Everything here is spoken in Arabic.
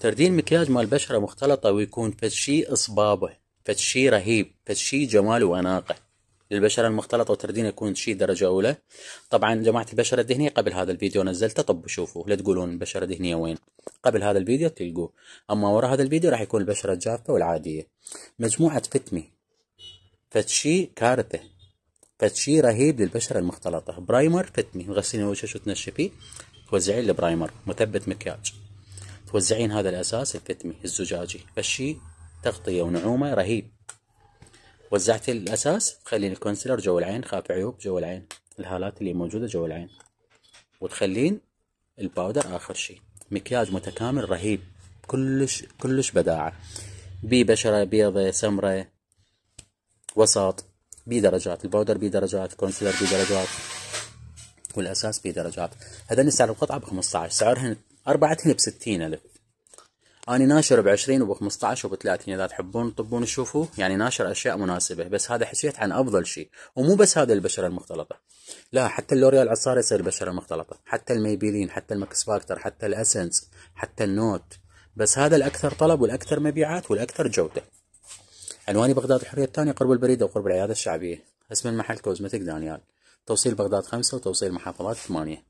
تردين المكياج مال بشره مختلطة ويكون فشي إصبابه فشي رهيب فشي جمال وأناقة للبشرة المختلطة وتردين يكون شيء درجة أولى طبعا جماعة البشرة الدهنية قبل هذا الفيديو نزلته طب شوفوا لا تقولون البشرة الدهنية وين قبل هذا الفيديو تلقوه أما ورا هذا الفيديو راح يكون البشرة الجافة والعادية مجموعة فتمي فتشي كارثة فتشي رهيب للبشرة المختلطة برايمر فتمي غسلين وجهك وتنشفي توزعين البرايمر مثبت مكياج توزعين هذا الأساس الكتمي الزجاجي فشي تغطية ونعومة رهيب وزعت الأساس تخلين الكونسلر جو العين خاف عيوب جو العين الهالات اللي موجودة جو العين وتخلين الباودر آخر شي مكياج متكامل رهيب كلش كلش بداعة بي بشرة بيضة سمرة وسط بي درجات الباودر بي درجات الكونسلر بي درجات والأساس بي درجات هذا سعر القطعة ب 15 سعرهن أربعتهن بستين ألف أنا ناشر بعشرين وبخمسطعش وبثلاثين إذا تحبون تطبون تشوفوا يعني ناشر أشياء مناسبة بس هذا حسيت عن أفضل شيء ومو بس هذا البشرة المختلطة لا حتى اللوريال عصار يصير بشرة مختلطة حتى الميبيلين حتى المكس فاكتور حتى الأسنس حتى النوت بس هذا الأكثر طلب والأكثر مبيعات والأكثر جودة عنواني بغداد الحرية الثانية قرب البريدة وقرب العيادة الشعبية اسم المحل كوزمتك دانيال توصيل بغداد خمسة وتوصيل محافظات ثمانية